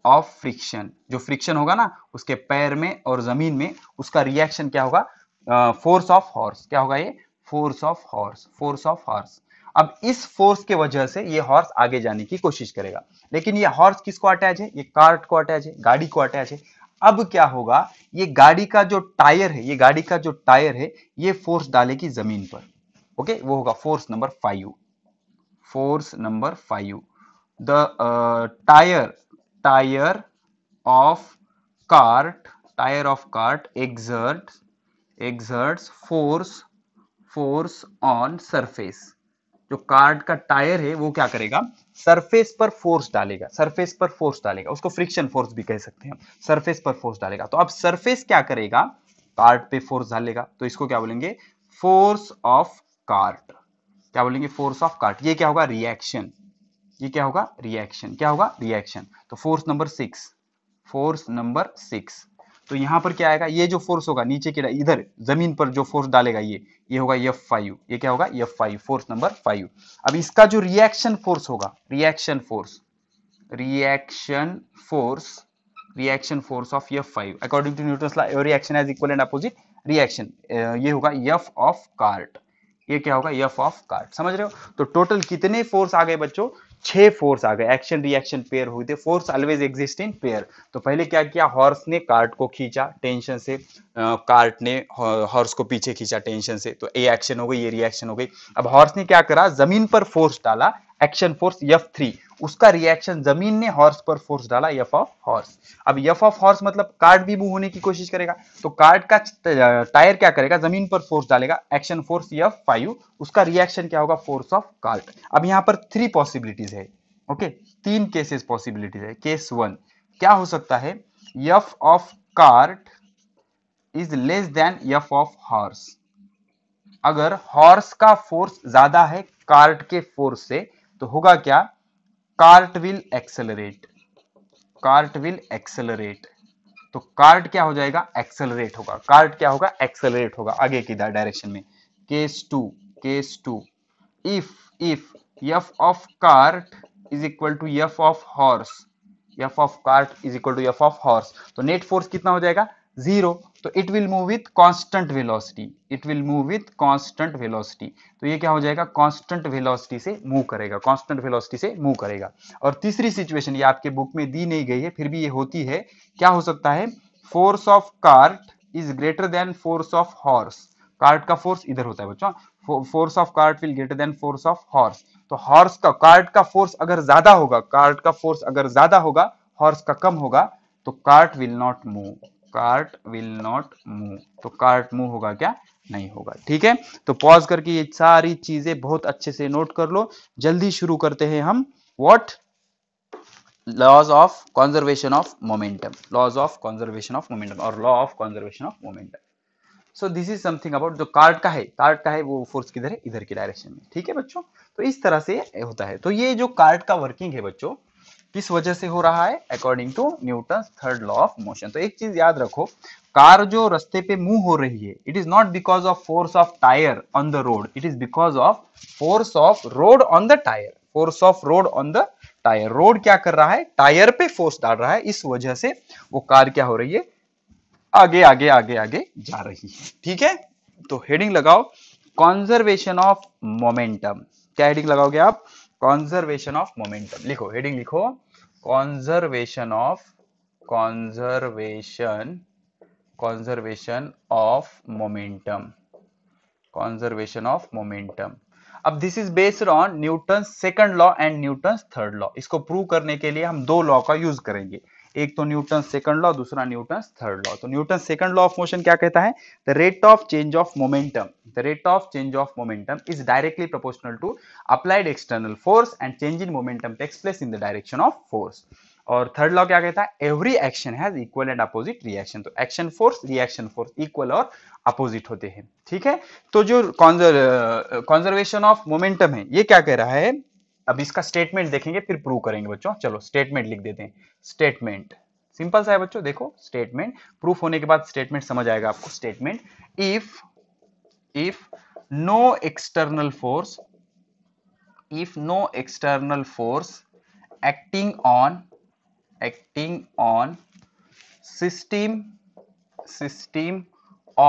of friction जो फ्रिक्शन होगा ना उसके पैर में और जमीन में उसका रिएक्शन क्या होगा फोर्स ऑफ हॉर्स क्या होगा ये force of horse force of horse अब इस फोर्स के वजह से ये हॉर्स आगे जाने की कोशिश करेगा लेकिन ये हॉर्स किसको अटैच है ये कार्ट को अटैच है गाड़ी को अटैच है अब क्या होगा ये गाड़ी का जो टायर है ये गाड़ी का जो टायर है ये फोर्स डालेगी जमीन पर ओके वो होगा force number five force number five the tyre tyre of cart tyre of cart exert exert force force on surface जो कार्ड का टायर है वो क्या करेगा सरफेस पर फोर्स डालेगा सरफेस पर फोर्स डालेगा उसको फ्रिक्शन फोर्स भी कह सकते हैं सरफेस पर फोर्स डालेगा तो अब सरफेस क्या करेगा कार्ड पे फोर्स डालेगा तो इसको क्या बोलेंगे फोर्स ऑफ कार्ट क्या बोलेंगे फोर्स ऑफ कार्ट ये क्या होगा रिएक्शन ये क्या होगा रिएक्शन क्या होगा रिएक्शन तो force number six force number six तो यहाँ पर क्या आएगा ये जो फोर्स होगा नीचे के इधर जमीन पर जो फोर्स डालेगा ये ये होगा एफ फाइव ये क्या होगा F five force number five अब इसका जो रिएक्शन फोर्स होगा reaction force reaction force reaction force of F five according to Newton law every action has equal and opposite reaction ये होगा एफ ऑफ कार्ट ये क्या होगा एफ ऑफ कार्ट समझ रहे हो तो टोटल कितने फोर्स आ गए बच्चों छह फोर्स आ गए एक्शन रिएक्शन पेयर हुए थे force always exist in pair तो पहले क्या किया हॉर्स ने कार्ट को खींचा टेंशन से कार्ट ने हॉर्स को पीछे खींचा टेंशन से तो ए एक्शन हो गई ये रिएक्शन हो गई अब हॉर्स ने क्या करा जमीन पर फोर्स डाला एक्शन फोर्स एफ थ्री उसका रिएक्शन जमीन ने हॉर्स पर फोर्स डाला एफ ऑफ हॉर्स अब एफ ऑफ हॉर्स मतलब कार्ड भी मूव होने की कोशिश करेगा तो कार्ड का टायर क्या करेगा जमीन पर फोर्स डालेगा एक्शन फोर्स एफ फाइव उसका रिएक्शन क्या होगा फोर्स ऑफ कार्ड अब यहाँ पर थ्री पॉसिबिलिटीज है ओके तीन केसेस पॉसिबिलिटीज है केस वन क्या हो सकता है F of cart is less than F of horse अगर हॉर्स का फोर्स ज्यादा है कार्ट के फोर्स से तो होगा क्या cart will accelerate cart will accelerate तो कार्ट क्या हो जाएगा एक्सेलरेट होगा कार्ट क्या होगा एक्सेलरेट होगा आगे की डायरेक्शन में case two case two if if F of cart is equal to F of horse F of cart is equal to F of horse तो नेट फोर्स कितना हो जाएगा जीरो तो it will move with constant velocity it will move with constant velocity तो ये क्या हो जाएगा कॉन्स्टेंट वेलोसिटी से मूव करेगा कॉन्स्टेंट वेलोसिटी से मूव करेगा और तीसरी सिचुएशन ये आपके बुक में दी नहीं गई है फिर भी ये होती है क्या हो सकता है force of cart is greater than force of horse cart का फोर्स इधर होता है बच्चों force of cart will greater than force of horse तो हॉर्स का कार्ट का फोर्स अगर ज्यादा होगा कार्ट का फोर्स अगर ज्यादा होगा हॉर्स का कम होगा तो cart will not move cart will not move तो कार्ट मूव होगा क्या नहीं होगा ठीक है तो पॉज करके ये सारी चीजें बहुत अच्छे से नोट कर लो जल्दी शुरू करते हैं हम what laws of conservation of momentum laws of conservation of momentum और law of conservation of momentum so this is something about जो कार्ड का है कार्ड का है वो फोर्स किधर है इधर के डायरेक्शन में ठीक है बच्चों तो इस तरह से होता है तो ये जो कार्ड का वर्किंग है बच्चों किस वजह से हो रहा है according to Newton third law of motion तो एक चीज याद रखो कार जो रस्ते पे मूव हो रही है it is not because of force of tyre on the road it is because of force of road on the tyre force of road on the tyre road क्या कर रहा है टायर पे फोर्स डाल रहा है इस वजह से वो कार क्या हो रही है आगे आगे आगे आगे जा रही है ठीक है तो हेडिंग लगाओ कॉन्जर्वेशन ऑफ मोमेंटम क्या हेडिंग लगाओगे आप कॉन्जर्वेशन ऑफ मोमेंटम लिखो हेडिंग लिखो conservation of conservation conservation of momentum conservation of momentum अब this is based on Newton second law and Newton third law इसको प्रूव करने के लिए हम दो लॉ का यूज करेंगे एक तो न्यूटन सेकंड लॉ दूसरा न्यूटन थर्ड लॉ तो Newton second law of motion क्या कहता है the rate of change of momentum the rate of change of momentum is directly proportional to applied external force and change in momentum takes place in the direction of force और third law क्या कहता है every action has equal and opposite reaction तो action force reaction force equal और opposite होते हैं ठीक है तो जो कॉन्जर्वेशन ऑफ मोमेंटम है ये क्या कह रहा है अब इसका स्टेटमेंट देखेंगे फिर प्रूव करेंगे बच्चों चलो स्टेटमेंट लिख देते हैं स्टेटमेंट सिंपल सा है बच्चों देखो स्टेटमेंट प्रूफ होने के बाद स्टेटमेंट समझ आएगा आपको statement if if no external force if no external force acting on acting on system system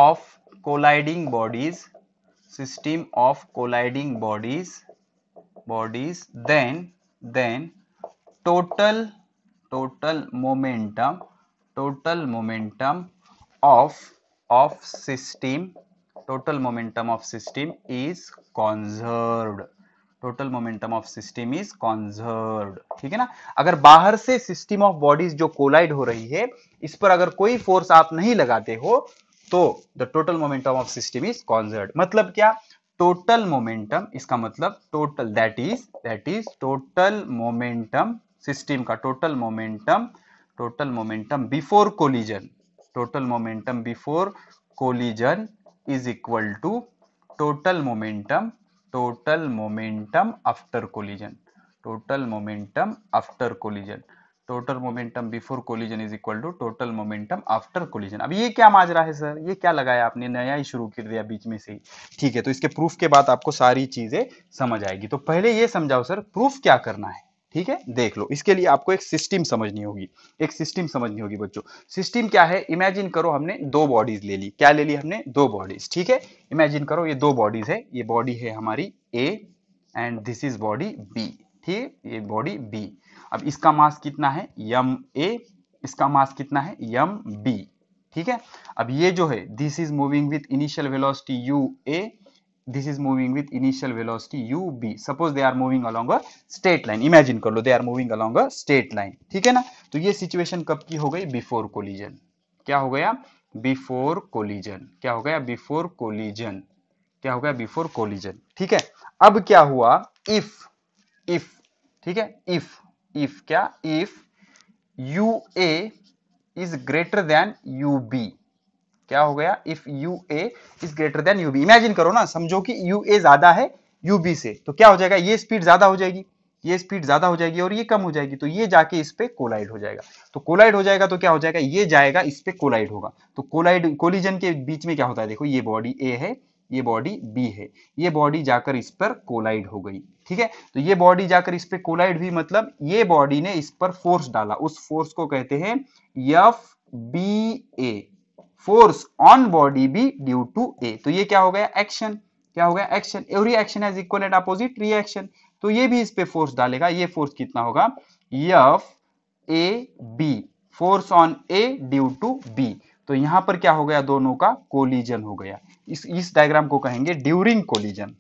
of colliding bodies system of colliding bodies bodies then then total total momentum total momentum of of system total momentum of system is conserved total momentum of system is conserve ठीक है ना अगर बाहर से system of bodies जो collide हो रही है इस पर अगर कोई फोर्स आप नहीं लगाते हो तो the total momentum of system is conserve मतलब क्या टोटल मोमेंटम इसका मतलब total that is that is total momentum system का total momentum total momentum before collision total momentum before collision is equal to total momentum total momentum after collision total momentum after collision total momentum before collision is equal to total momentum after collision अब ये क्या माजरा है sir ये क्या लगाया आपने नया ही शुरू कर दिया बीच में से ही ठीक है तो इसके प्रूफ के बाद आपको सारी चीजें समझ आएगी तो पहले ये समझाओ सर प्रूफ क्या करना है ठीक है देख लो इसके लिए आपको एक सिस्टम समझनी होगी एक सिस्टम समझनी होगी बच्चों सिस्टम क्या है इमेजिन करो हमने दो बॉडीज ले ली क्या ले ली हमने दो बॉडीज ठीक है इमेजिन करो ये दो बॉडीज है ये बॉडी है हमारी A and this is body B ठीक है ये बॉडी बी अब इसका मास कितना है यम ए इसका मास कितना है यम बी ठीक है अब ये जो है this is moving with initial velocity u A this is moving with initial velocity u B suppose they are moving along a straight line imagine कर लो they are moving along a straight line ठीक है ना तो ये situation कब की हो गई बिफोर कोलिजन क्या हो गया बिफोर कोलिजन क्या हो गया बिफोर कोलिजन क्या हो गया बिफोर कोलिजन ठीक है अब क्या हुआ इफ इफ ठीक है इफ इफ क्या if u A is greater than u B क्या हो गया if u A is greater than u B imagine करो ना समझो कि यू ए ज्यादा है यू बी से तो क्या हो जाएगा ये स्पीड ज्यादा हो जाएगी ये स्पीड ज्यादा हो जाएगी और ये कम हो जाएगी तो ये जाके इस पे कोलाइड हो जाएगा तो कोलाइड हो जाएगा तो क्या हो जाएगा ये जाएगा इस पे कोलाइड होगा तो कोलाइड कोलिजन के बीच में क्या होता है देखो ये बॉडी ए है ये बॉडी बी है ये बॉडी जाकर इस पर कोलाइड हो गई ठीक है तो ये बॉडी जाकर इस पर कोलाइड हुई मतलब ये बॉडी ने इस पर फोर्स डाला उस फोर्स को कहते हैं F B A force on body B due to A तो ये क्या हो गया एक्शन क्या हो गया action every action has equal and opposite reaction तो ये भी इस पे फोर्स डालेगा ये फोर्स कितना होगा F A B force on A due to B तो यहां पर क्या हो गया दोनों का कोलिजन हो गया इस इस डायग्राम को कहेंगे ड्यूरिंग कोलिजन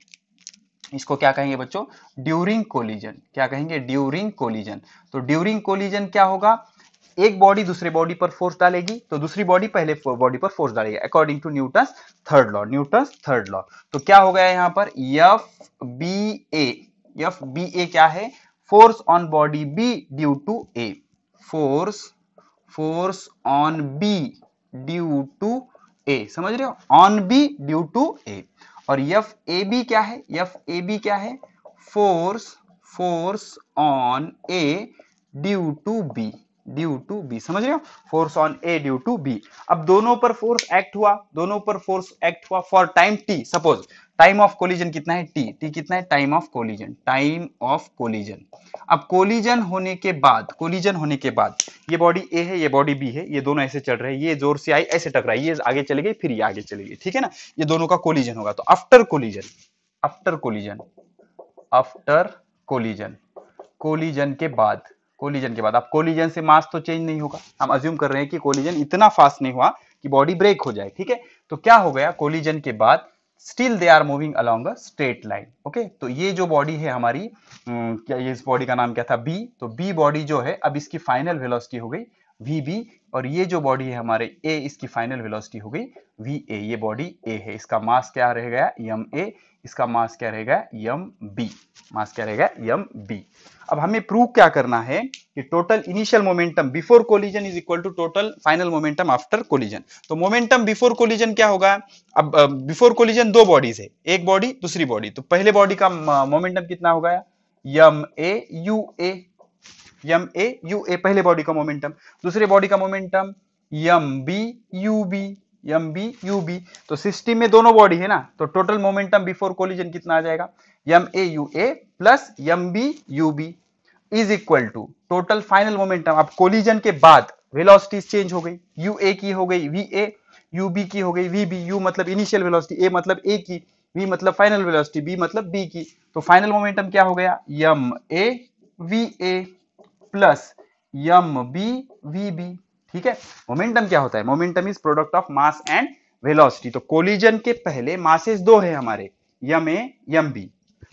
इसको क्या कहेंगे बच्चों ड्यूरिंग कोलिजन क्या कहेंगे ड्यूरिंग कोलिजन तो ड्यूरिंग कोलिजन क्या होगा एक बॉडी दूसरे बॉडी पर फोर्स डालेगी तो दूसरी बॉडी पहले बॉडी पर फोर्स डालेगी according to Newton third law Newton third law तो क्या हो गया यहां पर F B F B A क्या है force on body B due to A force force on B due to A समझ रहे हो on B due to A और यफ ए बी क्या है यफ ए बी क्या है force force on A due to B due to B समझ रहे हो force on A due to B अब दोनों पर फोर्स एक्ट हुआ दोनों पर फोर्स एक्ट हुआ for time t suppose time of collision कितना है टी टी कितना है time of collision time of collision अब कोलिजन होने के बाद कोलिजन होने के बाद ये बॉडी ए है ये बॉडी बी है ये दोनों ऐसे चल रहे हैं ये जोर से आई ऐसे टकराई ये आगे चले गई फिर ये आगे चले गई ठीक है ना ये दोनों का कोलिजन होगा तो after collision after collision after collision collision के बाद कोलिजन के बाद अब कोलिजन से मास तो चेंज नहीं होगा हम अज्यूम कर रहे हैं कि कोलिजन इतना फास्ट नहीं हुआ कि बॉडी ब्रेक हो जाए ठीक है तो क्या हो गया कोलिजन के बाद still they are moving along a straight line okay तो ये जो बॉडी है हमारी क्या ये इस बॉडी का नाम क्या था बी तो बी बॉडी जो है अब इसकी फाइनल वेलोसिटी हो गई वी बी और ये जो बॉडी है हमारे ए इसकी फाइनल वेलोसिटी हो गई वी ए ये बॉडी ए है इसका मास क्या गया यम ए इसका मास क्या रहेगा यम बी मास क्या रहेगा यम बी अब हमें प्रूव क्या करना है कि total initial momentum before collision is equal to total final momentum after collision तो मोमेंटम बिफोर कोलिजन क्या होगा अब बिफोर कोलिजन दो बॉडीज है एक बॉडी दूसरी बॉडी तो पहले बॉडी का मोमेंटम कितना होगा यम A u A m A u ए पहले बॉडी का मोमेंटम दूसरे बॉडी का momentum m B u B m B u B तो सिस्टम में दोनों बॉडी है ना तो टोटल मोमेंटम बिफोर कोलिजन कितना आ जाएगा m A u A plus m B u B is equal to total final momentum अब कोलिजन के बाद वेलोसिटीज चेंज हो गई यू ए की हो गई वी ए यू बी की हो गई वी बी यू मतलब इनिशियल वेलोसिटी ए मतलब ए की वी मतलब फाइनल वेलोसिटी बी मतलब बी की तो फाइनल मोमेंटम क्या हो गया m A v A plus m B v B ठीक है मोमेंटम क्या होता है momentum is product of mass and velocity तो कोलिजन के पहले मासेस दो है हमारे यम ए यम बी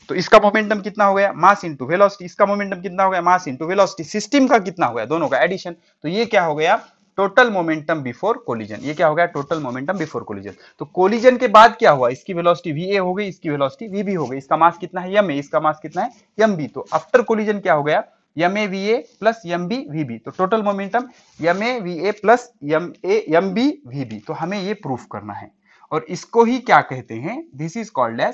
तो इसका मोमेंटम कितना हो गया मास इंटू वेलोसिटी इसका मोमेंटम कितना हो गया मास इंटू वेलोसिटी सिस्टम का कितना हो गया दोनों का एडिशन तो ये क्या हो गया टोटल मोमेंटम बिफोर कोलिजन ये क्या हो गया टोटल मोमेंटम बिफोर कोलिजन तो कोलिजन के बाद क्या हुआ इसकी वेलोसिटी वी ए हो गई इसकी वेलोसिटी वी बी हो गई इसका मास कितना है यम ए इसका मास कितना है यम बी तो आफ्टर कोलिजन क्या हो गया m A v A plus m B v B तो total momentum m A v A plus m A m B v B तो हमें ये प्रूफ करना है और इसको ही क्या कहते हैं this is called as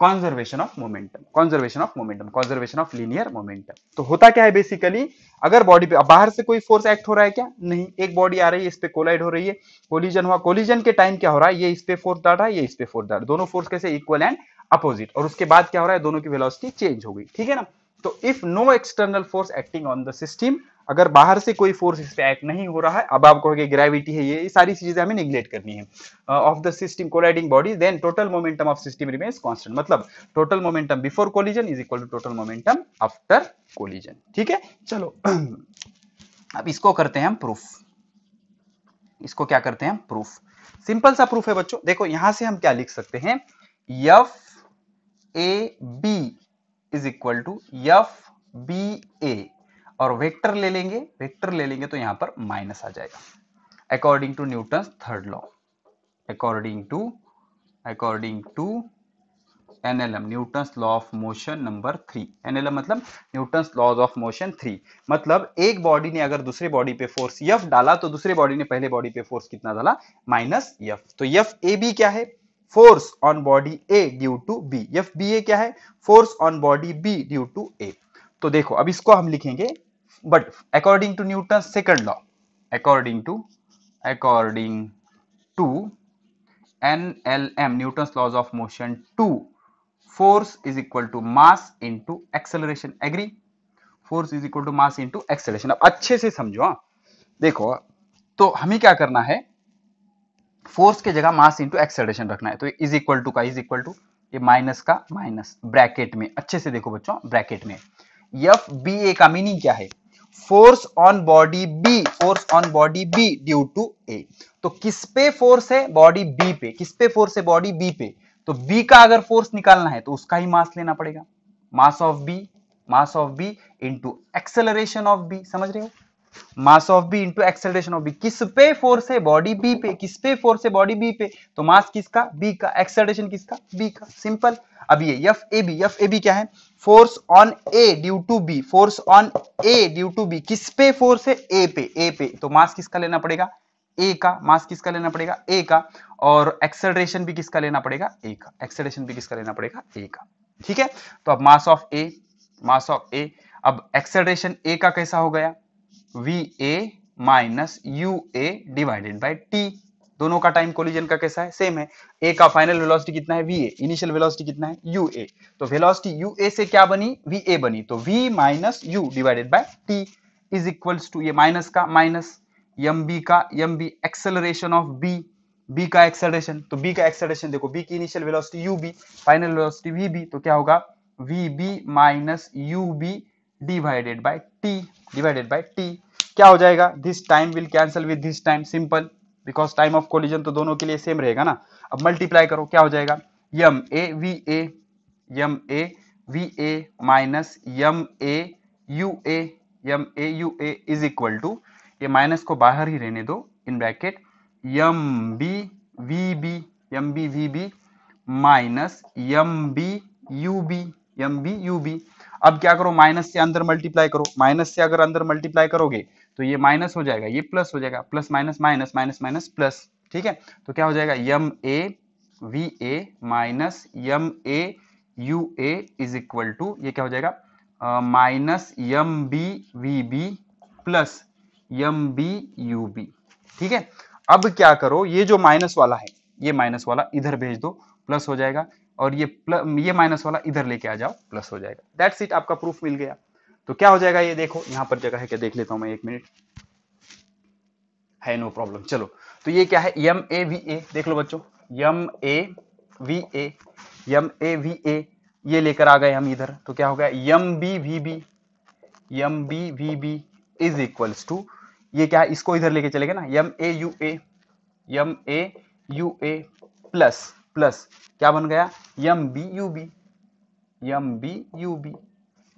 conservation of momentum conservation of momentum conservation of linear momentum तो होता क्या है बेसिकली अगर बॉडी पे बाहर से कोई फोर्स एक्ट हो रहा है क्या नहीं एक बॉडी आ रही है इस पे कोलाइड हो रही है कोलिजन हुआ कोलिजन के टाइम क्या हो रहा है ये इस पे फोर्स डाल रहा है ये इस पे फोर्स डाल दोनों फोर्स कैसे इक्वल एंड अपोजिट और उसके बाद क्या हो रहा है दोनों की वेलोसिटी चेंज हो गई ठीक है ना तो if no external force acting on the system अगर बाहर से कोई फोर्स इस पर एक्ट नहीं हो रहा है अब आप कहोगे ग्रेविटी है ये सारी चीजें हमें निग्लेक्ट करनी है of the system colliding body then total momentum of system remains constant मतलब total momentum before collision is equal to total momentum after collision ठीक है चलो अब इसको करते हैं हम प्रूफ इसको क्या करते हैं हम प्रूफ सिंपल सा प्रूफ है बच्चों देखो यहां से हम क्या लिख सकते हैं F A B is equal to F B A और वेक्टर ले लेंगे वेक्टर ले लेंगे तो यहां पर माइनस आ जाएगा according to Newton third law according to according to NLM Newton law of motion number three NLM मतलब Newton laws of motion three मतलब एक बॉडी ने अगर दूसरे बॉडी पे फोर्स यफ डाला तो दूसरे बॉडी ने पहले बॉडी पे फोर्स कितना डाला माइनस यफ तो यफ ए बी क्या है force on body A due to B F B A क्या है force on body B due to A तो देखो अब इसको हम लिखेंगे but according to Newton's second law according to according to NLM Newton's laws of motion 2 force is equal to mass into acceleration agree force is equal to mass into acceleration अब अच्छे से समझो हाँ देखो तो हमें क्या करना है फोर्स के जगह मास इंटू एक्सेलरेशन रखना है तो इज इक्वल टू का इज इक्वल टू ये माइनस का माइनस ब्रैकेट में अच्छे से देखो बच्चों ब्रैकेट में एफ बी ए का मीनिंग क्या है force on body B force on body B due to A तो किस पे फोर्स है बॉडी बी पे किस पे फोर्स है बॉडी बी पे तो बी का अगर फोर्स निकालना है तो उसका ही मास लेना पड़ेगा mass of B mass of B into acceleration of B समझ रहे हो mass of B into acceleration of B किस पे फोर्स है बॉडी बी पे किस पे फोर्स है बॉडी बी पे तो मास किसका बी का एक्सेलरेशन किसका बी का सिंपल अब ये F A B F A B क्या है force on A due to B force on A due to B किस पे फोर्स है ए पे ए पे तो मास किसका लेना पड़ेगा ए का मास किसका लेना पड़ेगा ए का और एक्सेलरेशन भी किसका लेना पड़ेगा ए का एक्सेलरेशन भी किसका लेना पड़ेगा ए का ठीक है तो अब mass of A mass of ए अब एक्सेलरेशन ए का कैसा हो गया v A minus u A divided by t दोनों का टाइम कोलिजन का कैसा है सेम है ए का फाइनल वेलोसिटी कितना है वी ए इनिशियल वेलोसिटी कितना है यू ए तो वेलोसिटी यू ए से क्या बनी वी ए बनी तो v minus you divided by t is equals to ये माइनस का माइनस यम बी का m B acceleration of B B का एक्सेलरेशन तो बी का एक्सेलरेशन देखो बी की initial velocity u B final velocity v B तो क्या होगा v B minus u B divided by t divided by t क्या हो जाएगा this time will cancel with this time simple because time of collision तो दोनों के लिए सेम रहेगा ना अब मल्टीप्लाई करो क्या हो जाएगा m A v A m A v A minus m A u A m A u A is equal to ये माइनस को बाहर ही रहने दो in bracket m B v B m B v B minus m B u B m B u B अब क्या करो minus से अंदर मल्टीप्लाई करो माइनस से अगर अंदर मल्टीप्लाई करोगे तो ये माइनस हो जाएगा ये प्लस हो जाएगा plus minus minus minus minus plus ठीक है तो क्या हो जाएगा m A v A minus m A u A is equal to ये क्या हो जाएगा minus m B v B plus m B u B ठीक है अब क्या करो ये जो माइनस वाला है ये माइनस वाला इधर भेज दो प्लस हो जाएगा और ये ये माइनस वाला इधर लेके आ जाओ प्लस हो जाएगा दैट सीट आपका प्रूफ मिल गया तो क्या हो जाएगा ये देखो यहां पर जगह है क्या देख लेता हूं मैं एक मिनट है नो प्रॉब्लम चलो तो ये क्या है यम ए वी ए देख लो बच्चों यम A v A m A v ए ये लेकर आ गए हम इधर तो क्या हो गया m B v B m B v B is equals to ये क्या है इसको इधर लेके चलेगा ना m A u A m A u A plus plus क्या बन गया m B u B m B u B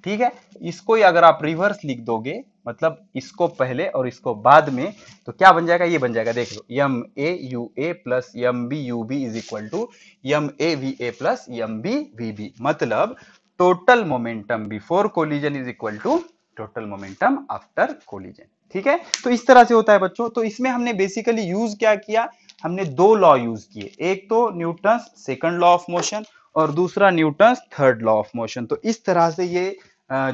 ठीक है इसको ही अगर आप रिवर्स लिख दोगे मतलब इसको पहले और इसको बाद में तो क्या बन जाएगा ये बन जाएगा देख लो m A u A plus m B u B is equal to m A v A plus m B v B मतलब total momentum before collision is equal to total momentum after collision ठीक है तो इस तरह से होता है बच्चों तो इसमें हमने बेसिकली यूज क्या किया हमने दो लॉ यूज किए एक तो Newton second law of motion और दूसरा Newton third law of motion तो इस तरह से ये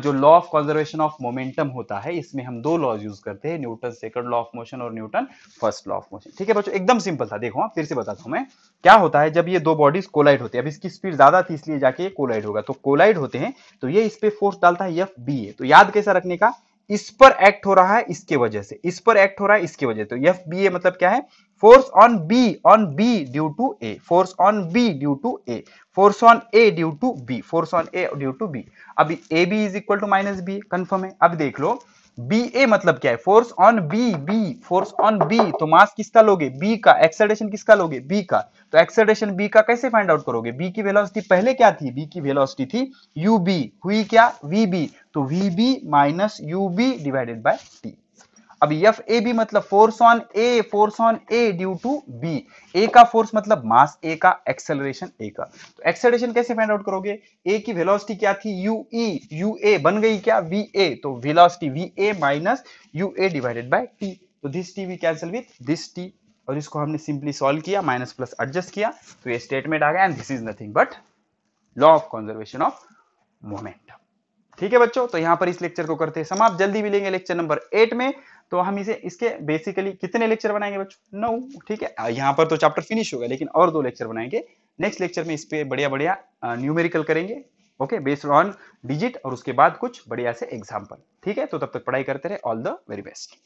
जो law of conservation of momentum होता है इसमें हम दो लॉज यूज करते हैं Newton second law of motion और Newton first law of motion ठीक है बच्चों एकदम सिंपल था देखो हाँ, फिर से बताता हूं मैं क्या होता है जब ये दो बॉडीज कोलाइड होती है अब इसकी स्पीड ज्यादा थी इसलिए जाके ये कोलाइड होगा तो कोलाइड होते हैं तो ये इस पर फोर्स डालता है एफ बी ए तो याद कैसा रखने का इस पर एक्ट हो रहा है इसके वजह से इस पर एक्ट हो रहा है इसकी वजह से तो एफ बी ए मतलब क्या है force on B on B due to A force on B due to A force on A due to B force on A due to B अभी A B is equal to minus B confirm है अब देख लो B A मतलब क्या है force on B B force on B तो mass किसका लोगे बी का एक्सलेशन किसका लोगे बी का तो एक्सलेशन बी का कैसे फाइंड आउट करोगे बी की वेलोसिटी पहले क्या थी बी की वेलोसिटी थी यू बी हुई क्या वी बी तो v B minus u B divided by t अब यफ ए बी मतलब force on A force on A due to B A का फोर्स मतलब मास ए का एक्सेलरेशन ए का तो एक्सेलरेशन कैसे फाइंड आउट करोगे ए की वेलोसिटी क्या थी यू ई यू ए बन गई क्या वी ए तो velocity v A minus u A divided by t तो this t v cancel with this t और इसको हमने सिंपली सॉल्व किया माइनस प्लस एडजस्ट किया तो ये स्टेटमेंट आ गया and this is nothing but law of conservation of moment ठीक है बच्चों तो यहां पर इस लेक्चर को करते हैं समाप्त जल्दी मिलेंगे लेक्चर नंबर एट में तो हम इसे इसके बेसिकली कितने लेक्चर बनाएंगे बच्चों नौ ठीक है यहाँ पर तो चैप्टर फिनिश होगा लेकिन और दो लेक्चर बनाएंगे नेक्स्ट लेक्चर में इस पर बढ़िया बढ़िया न्यूमेरिकल करेंगे ओके बेस्ड ऑन डिजिट और उसके बाद कुछ बढ़िया से एग्जाम्पल ठीक है तो तब तक पढ़ाई करते रहे ऑल द वेरी बेस्ट